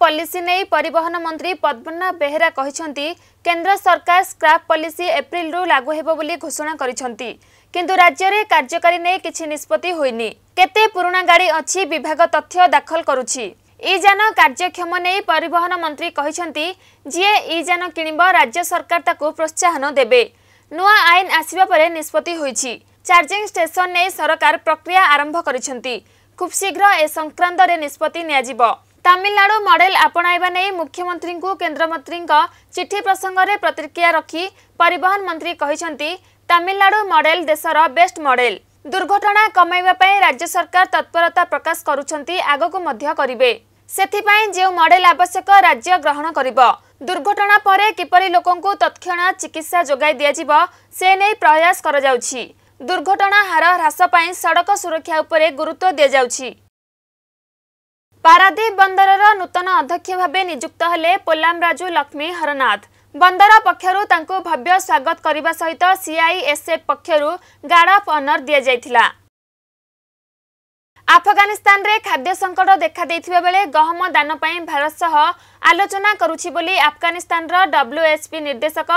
policy ନେଇ ପରିବହନ ମନ୍ତ୍ରୀ ପଦ୍ମନା ବେହେରା କହିଛନ୍ତି କେନ୍ଦ୍ର ସରକାର ସ୍କ୍ରାପ୍ ପଲିସି ଏପ୍ରିଲରୁ ଲାଗୁ ହେବ ବୋଲି ଘୋଷଣା କରିଛନ୍ତି କିନ୍ତୁ ରାଜ୍ୟରେ କାର୍ଯ୍ୟକାରୀ ନେଇ କିଛି ନିଷ୍ପତ୍ତି ହୋଇନି କେତେ ପୁରୁଣା ଗାଡ଼ି ଅଛି ବିଭାଗ ତଥ୍ୟ ଦାଖଲ କରୁଛି ଇ ଯାନ କାର୍ଯ୍ୟକ୍ଷମ ନେଇ ପରିବହନ ମନ୍ତ୍ରୀ କହିଛନ୍ତି ଯିଏ ଇ ଯାନ କିଣିବ ରାଜ୍ୟ ସରକାର ତାକୁ ପ୍ରୋତ୍ସାହନ ଦେବେ ନୂଆ ଆଇନ ଆସିବା ପରେ ନିଷ୍ପତ୍ତି ହୋଇଛି ଚାର୍ଜିଂ ଷ୍ଟେସନ ନେଇ ସରକାର ପ୍ରକ୍ରିୟା ଆରମ୍ଭ କରିଛନ୍ତି ଖୁବ୍ ଶୀଘ୍ର ଏ ସଂକ୍ରାନ୍ତରେ ନିଷ୍ପତ୍ତି ନିଆଯିବ ତାମିଲନାଡୁ ମଡେଲ ଆପଣାଇବା ନେଇ ମୁଖ୍ୟମନ୍ତ୍ରୀଙ୍କୁ କେନ୍ଦ୍ରମନ୍ତ୍ରୀଙ୍କ ଚିଠି ପ୍ରସଙ୍ଗରେ ପ୍ରତିକ୍ରିୟା ରଖି ପରିବହନ ମନ୍ତ୍ରୀ କହିଛନ୍ତି ତାମିଲନାଡୁ ମଡେଲ ଦେଶର ବେଷ୍ଟ ମଡେଲ ଦୁର୍ଘଟଣା କମାଇବା ପାଇଁ ରାଜ୍ୟ ସରକାର ତତ୍ପରତା ପ୍ରକାଶ କରୁଛନ୍ତି ଆଗକୁ ମଧ୍ୟ କରିବେ ସେଥିପାଇଁ ଯେଉଁ ମଡେଲ ଆବଶ୍ୟକ ରାଜ୍ୟ ଗ୍ରହଣ କରିବ ଦୁର୍ଘଟଣା ପରେ କିପରି ଲୋକଙ୍କୁ ତତ୍କ୍ଷଣାତ୍ ଚିକିତ୍ସା ଯୋଗାଇ ଦିଆଯିବ ସେ ନେଇ ପ୍ରୟାସ କରାଯାଉଛି ଦୁର୍ଘଟଣା ହାର ହ୍ରାସ ପାଇଁ ସଡ଼କ ସୁରକ୍ଷା ଉପରେ ଗୁରୁତ୍ୱ ଦିଆଯାଉଛି ପାରାଦୀପ ବନ୍ଦରର ନୂତନ ଅଧ୍ୟକ୍ଷ ଭାବେ ନିଯୁକ୍ତ ହେଲେ ପୋଲାମରାଜୁ ଲକ୍ଷ୍ମୀ ହରନାଥ ବନ୍ଦର ପକ୍ଷରୁ ତାଙ୍କୁ ଭବ୍ୟ ସ୍ୱାଗତ କରିବା ସହିତ ସିଆଇଏସ୍ଏଫ୍ ପକ୍ଷରୁ ଗାର୍ଡ ଅଫ୍ ଅନର ଦିଆଯାଇଥିଲା ଆଫଗାନିସ୍ତାନରେ ଖାଦ୍ୟ ସଙ୍କଟ ଦେଖାଦେଇଥିବା ବେଳେ ଗହମ ଦାନ ପାଇଁ ଭାରତ ସହ ଆଲୋଚନା କରୁଛି ବୋଲି ଆଫଗାନିସ୍ତାନର ଡବ୍ଲ୍ୟୁଏସ୍ପି ନିର୍ଦ୍ଦେଶକ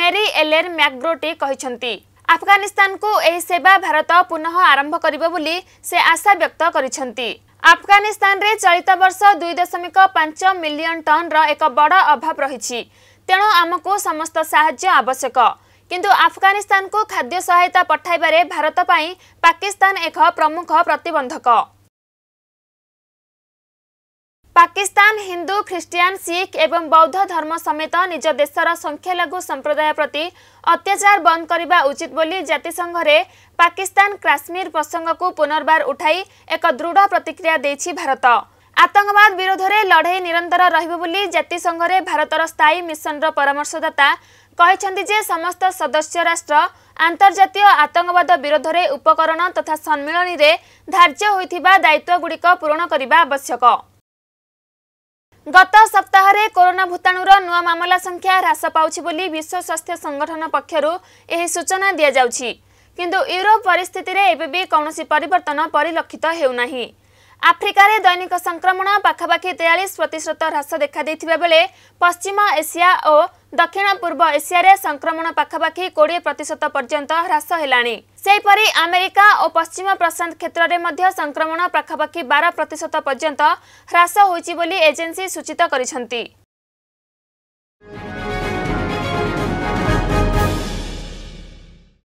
ମେରି ଏଲେର୍ ମ୍ୟାଗ୍ରୋଟି କହିଛନ୍ତି ଆଫଗାନିସ୍ତାନକୁ ଏହି ସେବା ଭାରତ ପୁନଃ ଆରମ୍ଭ କରିବ ବୋଲି ସେ ଆଶା ବ୍ୟକ୍ତ କରିଛନ୍ତି ଆଫଗାନିସ୍ତାନ ରେ ଚଳିତ ବର୍ଷ ଦୁଇ ଦଶମିକ ପାଞ୍ଚ ମିଲିୟନ ଟନ୍ର ଏକ ବଡ଼ ଅଭାବ ରହିଛି ତେଣୁ ଆମକୁ ସମସ୍ତ ସାହାଯ୍ୟ ଆବଶ୍ୟକ କିନ୍ତୁ ଆଫଗାନିସ୍ତାନକୁ ଖାଦ୍ୟ ସହାୟତା ପଠାଇବାରେ ଭାରତ ପାଇଁ ପାକିସ୍ତାନ ଏକ ପ୍ରମୁଖ ପ୍ରତିବନ୍ଧକ ପାକିସ୍ତାନ ହିନ୍ଦୁ ଖ୍ରୀଷ୍ଟିଆନ ଶିଖ ଏବଂ ବୌଦ୍ଧ ଧର୍ମ ସମେତ ନିଜ ଦେଶର ସଂଖ୍ୟାଲଘୁ ସମ୍ପ୍ରଦାୟ ପ୍ରତି ଅତ୍ୟାଚାର ବନ୍ଦ କରିବା ଉଚିତ ବୋଲି ଜାତିସଂଘରେ ପାକିସ୍ତାନ କାଶ୍ମୀର ପ୍ରସଙ୍ଗକୁ ପୁନର୍ବାର ଉଠାଇ ଏକ ଦୃଢ଼ ପ୍ରତିକ୍ରିୟା ଦେଇଛି ଭାରତ ଆତଙ୍କବାଦ ବିରୋଧରେ ଲଢ଼େଇ ନିରନ୍ତର ରହିବ ବୋଲି ଜାତିସଂଘରେ ଭାରତର ସ୍ଥାୟୀ ମିଶନର ପରାମର୍ଶଦାତା କହିଛନ୍ତି ଯେ ସମସ୍ତ ସଦସ୍ୟ ରାଷ୍ଟ୍ର ଆନ୍ତର୍ଜାତୀୟ ଆତଙ୍କବାଦ ବିରୋଧରେ ଉପକରଣ ତଥା ସମ୍ମିଳନୀରେ ଧାର୍ଯ୍ୟ ହୋଇଥିବା ଦାୟିତ୍ୱଗୁଡ଼ିକ ପୂରଣ କରିବା ଆବଶ୍ୟକ ଗତ ସପ୍ତାହରେ କରୋନା ଭୂତାଣୁର ନୂଆ ମାମଲା ସଂଖ୍ୟା ହ୍ରାସ ପାଉଛି ବୋଲି ବିଶ୍ୱ ସ୍ୱାସ୍ଥ୍ୟ ସଂଗଠନ ପକ୍ଷରୁ ଏହି ସୂଚନା ଦିଆଯାଉଛି କିନ୍ତୁ ୟୁରୋପ ପରିସ୍ଥିତିରେ ଏବେ ବି କୌଣସି ପରିବର୍ତ୍ତନ ପରିଲକ୍ଷିତ ହେଉନାହିଁ ଆଫ୍ରିକାରେ ଦୈନିକ ସଂକ୍ରମଣ ପାଖାପାଖି ତେୟାଳିଶ ପ୍ରତିଶତ ହ୍ରାସ ଦେଖାଦେଇଥିବା ବେଳେ ପଶ୍ଚିମ ଏସିଆ ଓ ଦକ୍ଷିଣ ପୂର୍ବ ଏସିଆରେ ସଂକ୍ରମଣ ପାଖାପାଖି କୋଡ଼ିଏ ପ୍ରତିଶତ ପର୍ଯ୍ୟନ୍ତ ହ୍ରାସ ହେଲାଣି ସେହିପରି ଆମେରିକା ଓ ପଶ୍ଚିମ ପ୍ରଶାନ୍ତ କ୍ଷେତ୍ରରେ ମଧ୍ୟ ସଂକ୍ରମଣ ପାଖାପାଖି ବାର ପ୍ରତିଶତ ପର୍ଯ୍ୟନ୍ତ ହ୍ରାସ ହୋଇଛି ବୋଲି ଏଜେନ୍ସି ସୂଚିତ କରିଛନ୍ତି